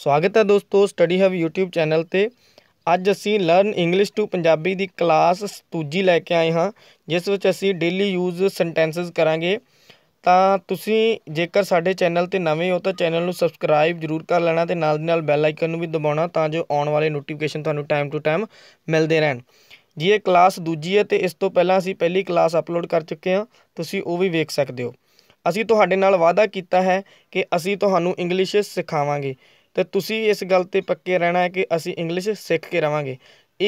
ਸਵਾਗਤ ਹੈ ਦੋਸਤੋ ਸਟੱਡੀ ਹਬ YouTube ਚੈਨਲ ਤੇ ਅੱਜ ਅਸੀਂ ਲਰਨ ਇੰਗਲਿਸ਼ ਟੂ ਪੰਜਾਬੀ ਦੀ ਕਲਾਸ ਦੂਜੀ ਲੈ ਕੇ ਆਏ ਹਾਂ ਜਿਸ ਵਿੱਚ ਅਸੀਂ ਡੇਲੀ ਯੂਜ਼ ਸੈਂਟੈਂਸਸ ਕਰਾਂਗੇ ਤਾਂ ਤੁਸੀਂ ਜੇਕਰ ਸਾਡੇ ਚੈਨਲ ਤੇ ਨਵੇਂ ਹੋ ਤਾਂ ਚੈਨਲ ਨੂੰ ਸਬਸਕ੍ਰਾਈਬ ਜ਼ਰੂਰ ਕਰ ਲੈਣਾ ਤੇ ਨਾਲ ਦੀ ਨਾਲ ਬੈਲ ਆਈਕਨ ਨੂੰ ਵੀ ਦਬਾਉਣਾ ਤਾਂ ਜੋ ਆਉਣ ਵਾਲੇ ਨੋਟੀਫਿਕੇਸ਼ਨ ਤੁਹਾਨੂੰ ਟਾਈਮ ਟੂ ਟਾਈਮ ਮਿਲਦੇ ਰਹਿਣ ਜੀ ਇਹ ਕਲਾਸ ਦੂਜੀ ਹੈ ਤੇ ਇਸ ਤੋਂ ਪਹਿਲਾਂ ਅਸੀਂ ਪਹਿਲੀ ਕਲਾਸ ਅਪਲੋਡ ਕਰ ਚੁੱਕੇ ਹਾਂ ਤੁਸੀਂ ਉਹ ਵੀ ਵੇਖ ਸਕਦੇ ਹੋ ਅਸੀਂ ਤੁਹਾਡੇ ਨਾਲ ਵਾਅਦਾ ਕੀਤਾ ਹੈ ਕਿ ਅਸੀਂ ਤੁਹਾਨੂੰ ਇੰਗਲਿਸ਼ ਸਿਖਾਵਾਂਗੇ ਤੇ ਤੁਸੀਂ ਇਸ ਗੱਲ ਤੇ ਪੱਕੇ ਰਹਿਣਾ ਹੈ ਕਿ ਅਸੀਂ ਇੰਗਲਿਸ਼ ਸਿੱਖ ਕੇ ਰਵਾਂਗੇ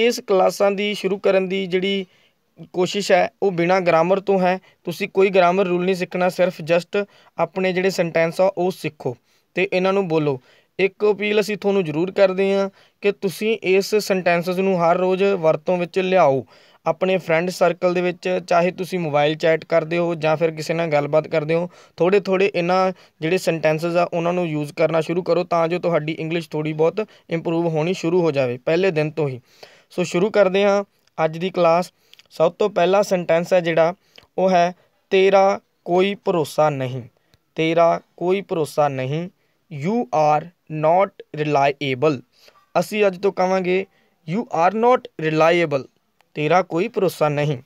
ਇਸ ਕਲਾਸਾਂ ਦੀ ਸ਼ੁਰੂ ਕਰਨ ਦੀ ਜਿਹੜੀ ਕੋਸ਼ਿਸ਼ ਹੈ ਉਹ ਬਿਨਾ ਗ੍ਰਾਮਰ ਤੋਂ ਹੈ ਤੁਸੀਂ ਕੋਈ ਗ੍ਰਾਮਰ ਰੂਲ ਨਹੀਂ ਸਿੱਖਣਾ ਸਿਰਫ ਜਸਟ ਆਪਣੇ ਜਿਹੜੇ ਸੈਂਟੈਂਸ ਆ ਉਹ ਸਿੱਖੋ ਤੇ ਇਹਨਾਂ ਨੂੰ ਬੋਲੋ ਇੱਕ ਅਪੀਲ ਅਸੀਂ ਤੁਹਾਨੂੰ ਜ਼ਰੂਰ ਕਰਦੇ ਹਾਂ ਕਿ ਤੁਸੀਂ ਇਸ ਸੈਂਟੈਂਸਸ ਨੂੰ ਹਰ ਰੋਜ਼ ਵਰਤੋਂ ਵਿੱਚ ਲਿਆਓ ਆਪਣੇ ਫਰੈਂਡ ਸਰਕਲ ਦੇ ਵਿੱਚ ਚਾਹੇ ਤੁਸੀਂ ਮੋਬਾਈਲ ਚੈਟ ਕਰਦੇ ਹੋ ਜਾਂ ਫਿਰ ਕਿਸੇ ਨਾਲ ਗੱਲਬਾਤ ਕਰਦੇ ਹੋ ਥੋੜੇ ਥੋੜੇ ਇਹਨਾਂ ਜਿਹੜੇ ਸੈਂਟੈਂਸਸ ਆ ਉਹਨਾਂ ਨੂੰ ਯੂਜ਼ ਕਰਨਾ ਸ਼ੁਰੂ ਕਰੋ ਤਾਂ ਜੋ ਤੁਹਾਡੀ ਇੰਗਲਿਸ਼ ਥੋੜੀ ਬਹੁਤ ਇੰਪਰੂਵ ਹੋਣੀ ਸ਼ੁਰੂ ਹੋ ਜਾਵੇ ਪਹਿਲੇ ਦਿਨ ਤੋਂ ਹੀ ਸੋ ਸ਼ੁਰੂ ਕਰਦੇ ਹਾਂ ਅੱਜ ਦੀ ਕਲਾਸ ਸਭ ਤੋਂ ਪਹਿਲਾ ਸੈਂਟੈਂਸ ਹੈ ਜਿਹੜਾ ਉਹ ਹੈ ਤੇਰਾ ਕੋਈ ਭਰੋਸਾ ਨਹੀਂ ਤੇਰਾ ਕੋਈ ਭਰੋਸਾ ਨਹੀਂ ਯੂ ਆਰ ਨਾਟ ਰਿਲਾਈਏਬਲ ਅਸੀਂ ਅੱਜ ਤੋਂ ਕਵਾਂਗੇ ਯੂ ਆਰ ਨਾਟ ਰਿਲਾਈਏਬਲ ਤੇਰਾ ਕੋਈ ਭਰੋਸਾ ਨਹੀਂ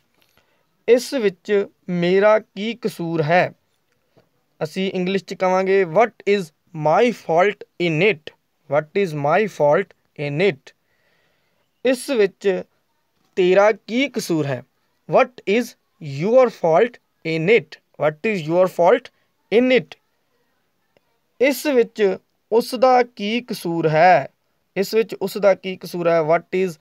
ਇਸ ਵਿੱਚ ਮੇਰਾ ਕੀ ਕਸੂਰ ਹੈ ਅਸੀਂ ਇੰਗਲਿਸ਼ 'ਚ ਕਵਾਂਗੇ what is my fault in it what is my fault in it ਇਸ ਵਿੱਚ ਤੇਰਾ ਕੀ ਕਸੂਰ ਹੈ what is your fault in it what is your fault in it ਇਸ ਵਿੱਚ ਉਸ ਦਾ ਕੀ ਕਸੂਰ ਹੈ ਇਸ ਵਿੱਚ ਉਸ ਦਾ ਕੀ ਕਸੂਰ ਹੈ what is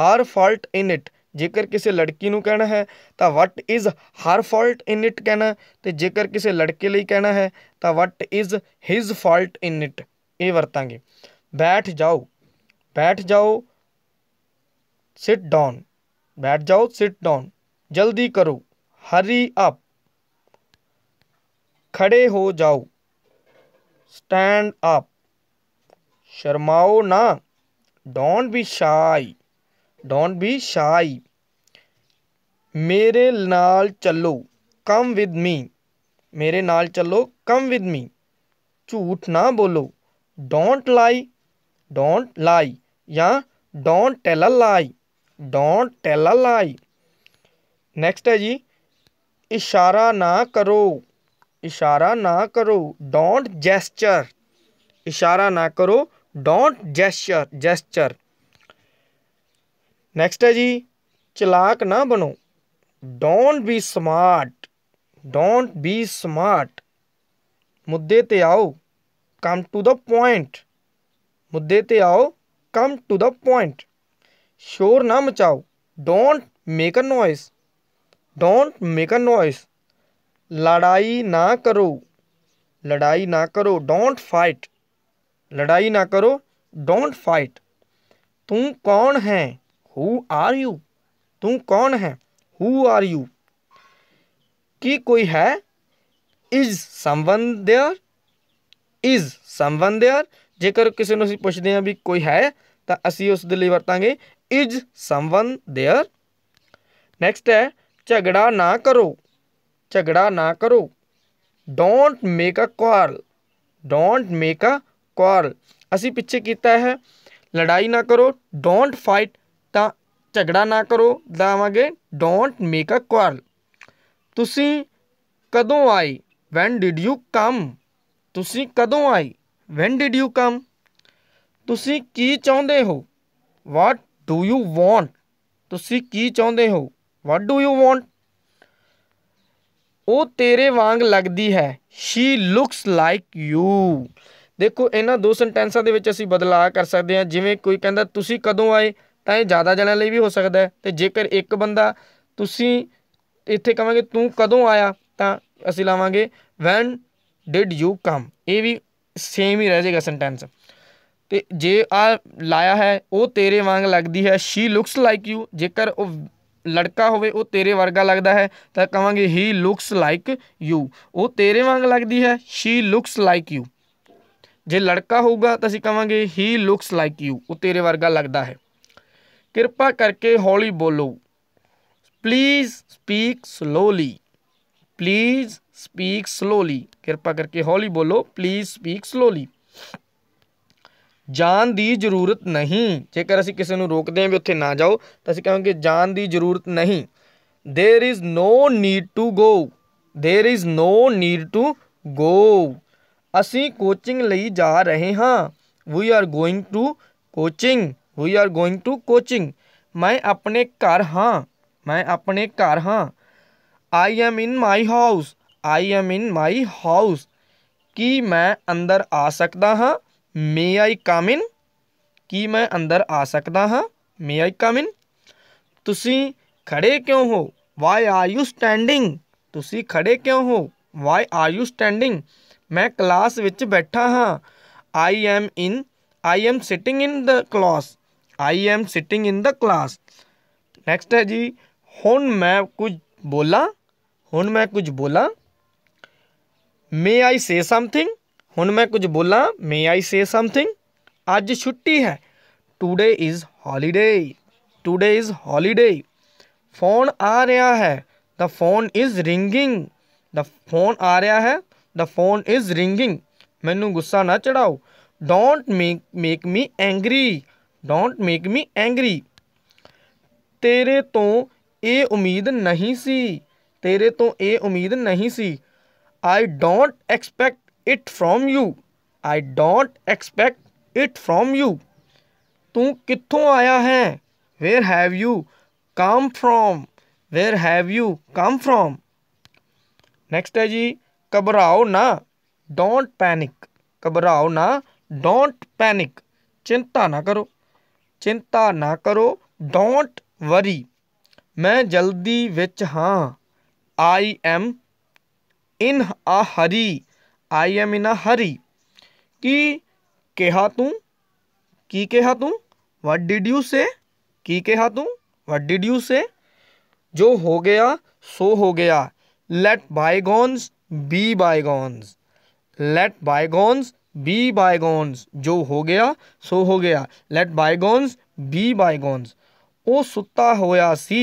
her fault in it ਜੇਕਰ ਕਿਸੇ ਲੜਕੀ ਨੂੰ ਕਹਿਣਾ ਹੈ ਤਾਂ what is her fault in it ਕਹਿਣਾ ਤੇ ਜੇਕਰ ਕਿਸੇ ਲੜਕੇ ਲਈ ਕਹਿਣਾ ਹੈ ਤਾਂ what is his fault in it ਇਹ ਵਰਤਾਂਗੇ ਬੈਠ ਜਾਓ बैठ जाओ सिट डाउन बैठ जाओ सिट डाउन जल्दी करो हरी अप खड़े हो जाओ स्टैंड अप शर्माओ ना don't be shy don't be shy मेरे नाल चलो कम विद मी मेरे नाल चलो कम विद मी झूठ ना बोलो डोंट लाई डोंट लाई या don't tell a lie don't tell a lie next है जी इशारा ना करो इशारा ना करो डोंट जेस्चर इशारा ना करो डोंट जेस्चर जेस्चर नेक्स्ट है जी चलाक ना बनो don't be smart don't be smart मुद्दे ते आओ कम टू द पॉइंट मुद्दे ते आओ कम टू द पॉइंट शोर ना मचाओ don't make a noise don't make a noise लड़ाई ना करो लड़ाई ना करो डोंट फाइट लड़ाई ना करो डोंट फाइट तुम कौन हैं हु आर यू तुम कौन है हु आर यू कि कोई है is someone there is someone there ਜੇਕਰ ਕਿਸੇ ਨੂੰ ਅਸੀਂ ਪੁੱਛਦੇ ਹਾਂ ਵੀ ਕੋਈ ਹੈ ਤਾਂ ਅਸੀਂ ਉਸ ਦੇ ਲਈ ਵਰਤਾਂਗੇ ਇਜ ਸਮਵਨ देयर ਨੈਕਸਟ ਹੈ ਝਗੜਾ ਨਾ ਕਰੋ ਝਗੜਾ ਨਾ ਕਰੋ don't make a quarrel don't make a quarrel ਅਸੀਂ ਪਿੱਛੇ ਕੀਤਾ ਹੈ ਲੜਾਈ ਨਾ ਕਰੋ ਡੋਂਟ ਫਾਈਟ ਤਾਂ ਝਗੜਾ ਨਾ ਕਰੋ ਦਾਵਾਂਗੇ ਡੋਂਟ ਮੇਕ ਅ ਕੁਆਰਲ ਤੁਸੀਂ ਕਦੋਂ ਆਏ ਵੈਨ ਡਿਡ ਯੂ ਕਮ ਤੁਸੀਂ ਕਦੋਂ ਆਏ ਵੈਨ ਡਿਡ ਯੂ ਕਮ ਤੁਸੀਂ ਕੀ ਚਾਹੁੰਦੇ ਹੋ ਵਾਟ ਡੂ ਯੂ ਵਾਂਟ ਤੁਸੀਂ ਕੀ ਚਾਹੁੰਦੇ ਹੋ ਵਾਟ ਡੂ ਯੂ ਵਾਂਟ ਉਹ ਤੇਰੇ ਵਾਂਗ ਲੱਗਦੀ ਹੈ ਸ਼ੀ ਲੁਕਸ ਲਾਈਕ ਯੂ ਦੇਖੋ ਇਹਨਾਂ ਦੋ ਸੈਂਟੈਂਸਾਂ ਦੇ ਵਿੱਚ ਅਸੀਂ ਬਦਲਾਅ ਕਰ ਸਕਦੇ ਹਾਂ ਜਿਵੇਂ ਕੋਈ ਕਹਿੰਦਾ ਤੁਸੀਂ ਕਦੋਂ ਆਏ ਤਾਂ ਇਹ ਜ਼ਿਆਦਾ ਜਣਾਂ ਲਈ ਵੀ ਹੋ ਸਕਦਾ ਹੈ ਤੇ ਜੇਕਰ ਇੱਕ ਬੰਦਾ ਤੁਸੀਂ ਇੱਥੇ ਕਹਾਂਗੇ ਤੂੰ ਕਦੋਂ ਆਇਆ ਤਾਂ ਅਸੀਂ ਲਾਵਾਂਗੇ ਵੈਨ ਡਿਡ ਯੂ ਕਮ ਇਹ ਵੀ ਸੇਮ ਹੀ ਰਹਿ ਜਾਏਗਾ ਸੈਂਟੈਂਸ ਤੇ ਜੇ ਆ ਲਾਇਆ ਹੈ ਉਹ ਤੇਰੇ ਵਾਂਗ ਲੱਗਦੀ ਹੈ ਸ਼ੀ ਲੁਕਸ ਲਾਈਕ ਯੂ ਜੇਕਰ ਉਹ ਲੜਕਾ ਹੋਵੇ ਉਹ ਤੇਰੇ ਵਰਗਾ ਲੱਗਦਾ ਹੈ ਤਾਂ ਕਹਾਂਗੇ ਹੀ ਲੁਕਸ ਲਾਈਕ ਯੂ ਉਹ ਤੇਰੇ ਵਾਂਗ ਲੱਗਦੀ ਹੈ ਸ਼ੀ ਲੁਕਸ ਲਾਈਕ ਯੂ ਜੇ ਲੜਕਾ ਹੋਊਗਾ ਤਾਂ ਅਸੀਂ ਕਹਾਂਗੇ ਹੀ ਲੁਕਸ ਲਾਈਕ ਯੂ ਉਹ ਤੇਰੇ ਵਰਗਾ ਲੱਗਦਾ ਹੈ कृपा करके हौली बोलो please speak slowly please speak slowly कृपा करके हौली बोलो प्लीज़ स्पीक स्लोली जान की जरूरत नहीं जेकर ਅਸੀਂ किसी रोकते हैं भी उत्थे ना जाओ तो ਤਾਂ ਅਸੀਂ जान की जरूरत नहीं there is no need to go there is no need to go असी कोचिंग ਲਈ ਜਾ ਰਹੇ ਹਾਂ we are going to coaching we are going to coaching मैं अपने घर हाँ मैं अपने घर हाँ I am in my house I am in my house की मैं अंदर आ सकता हाँ मे आई कम इन की मैं अंदर आ सकता हाँ मे आई कम इन ती खड़े क्यों हो वाई आर यू स्टैंडिंग तुसी खड़े क्यों हो वाई आर यू स्टैंडिंग मैं क्लास विच बैठा हाँ I am in I am sitting in the class I am sitting in the class next है जी हूँ मैं कुछ बोला हूँ मैं कुछ बोला मे आई से समथिंग हूँ मैं कुछ बोला मे आई से समथिंग अज छुट्टी है today is holiday today is holiday phone आ रहा है the phone is ringing the phone आ रहा है द फोन इज़ रिंगिंग मैनू गुस्सा ना चढ़ाओ don't make make me angry don't make me angry तेरे तो ये उम्मीद नहीं सी तेरे तो ये उम्मीद नहीं सी I don't expect it from you I don't expect it from you तू कितों आया है where have you come from where have you come from next है जी घबराओ ना डोंट पैनिक घबराओ ना डोंट पैनिक चिंता ना करो चिंता ना करो डोंट वरी मैं जल्दी विच हाँ I am in uh Hari I am इन आ हरी की कहा तू की कहा तू वट डिड यू से की कहा तू वट डिड यू से जो हो गया सो हो गया let bygones be bygones let bygones be bygones जो हो ਗਿਆ ਸੋ ਹੋ ਗਿਆ ਲੈਟ ਬਾਇਗੋਨਸ ਬੀ ਬਾਇਗੋਨਸ ਉਹ ਸੁੱਤਾ ਹੋਇਆ ਸੀ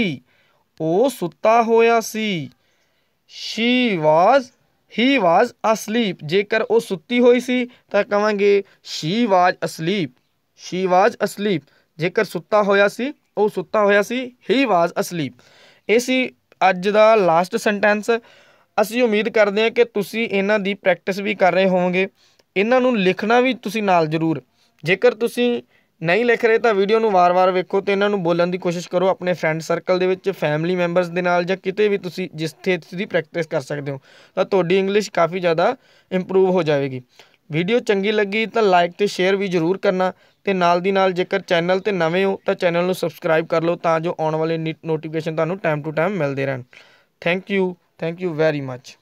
ਉਹ ਸੁੱਤਾ ਹੋਇਆ ਸੀ ਸ਼ੀ ਵਾਸ ਹੀ ਵਾਸ ਅਸਲੀਪ ਜੇਕਰ ਉਹ ਸੁੱਤੀ ਹੋਈ ਸੀ ਤਾਂ ਕਵਾਂਗੇ ਸ਼ੀ ਵਾਸ ਅਸਲੀਪ ਸ਼ੀ ਵਾਸ ਅਸਲੀਪ ਜੇਕਰ ਸੁੱਤਾ ਹੋਇਆ ਸੀ ਉਹ ਸੁੱਤਾ ਹੋਇਆ ਸੀ ਹੀ ਵਾਸ ਅਸਲੀਪ ਇਹ ਅੱਜ ਦਾ ਲਾਸਟ ਸੈਂਟੈਂਸ ਅਸੀਂ ਉਮੀਦ ਕਰਦੇ ਹਾਂ ਕਿ ਤੁਸੀਂ ਇਹਨਾਂ ਦੀ ਪ੍ਰੈਕਟਿਸ ਵੀ ਕਰ ਰਹੇ ਹੋਵੋਗੇ ਇਹਨਾਂ ਨੂੰ ਲਿਖਣਾ ਵੀ ਤੁਸੀਂ ਨਾਲ ਜ਼ਰੂਰ ਜੇਕਰ ਤੁਸੀਂ ਨਹੀਂ ਲਿਖ ਰਹੇ ਤਾਂ ਵੀਡੀਓ ਨੂੰ ਵਾਰ-ਵਾਰ ਵੇਖੋ ਤੇ ਇਹਨਾਂ ਨੂੰ ਬੋਲਣ ਦੀ ਕੋਸ਼ਿਸ਼ ਕਰੋ ਆਪਣੇ ਫਰੈਂਡ ਸਰਕਲ ਦੇ ਵਿੱਚ ਫੈਮਿਲੀ ਮੈਂਬਰਸ ਦੇ ਨਾਲ ਜਾਂ ਕਿਤੇ ਵੀ ਤੁਸੀਂ ਜਿੱਥੇ ਤੁਸੀਂ ਪ੍ਰੈਕਟਿਸ ਕਰ ਸਕਦੇ ਹੋ ਤਾਂ ਤੁਹਾਡੀ ਇੰਗਲਿਸ਼ ਕਾਫੀ ਜ਼ਿਆਦਾ ਇੰਪਰੂਵ ਹੋ ਜਾਵੇਗੀ ਵੀਡੀਓ ਚੰਗੀ ਲੱਗੀ ਤਾਂ ਲਾਈਕ ਤੇ ਸ਼ੇਅਰ ਵੀ ਜ਼ਰੂਰ ਕਰਨਾ ਤੇ ਨਾਲ ਦੀ ਨਾਲ ਜੇਕਰ ਚੈਨਲ ਤੇ ਨਵੇਂ ਹੋ ਤਾਂ ਚੈਨਲ ਨੂੰ ਸਬਸਕ੍ਰਾਈਬ ਕਰ ਲਓ ਤਾਂ ਜੋ ਆਉਣ ਵਾਲੇ ਨੋਟੀਫਿਕੇਸ਼ਨ ਤੁਹਾਨੂੰ ਟਾਈਮ ਟੂ ਟਾਈਮ ਮਿਲਦੇ ਰਹਿਣ thank you thank you very much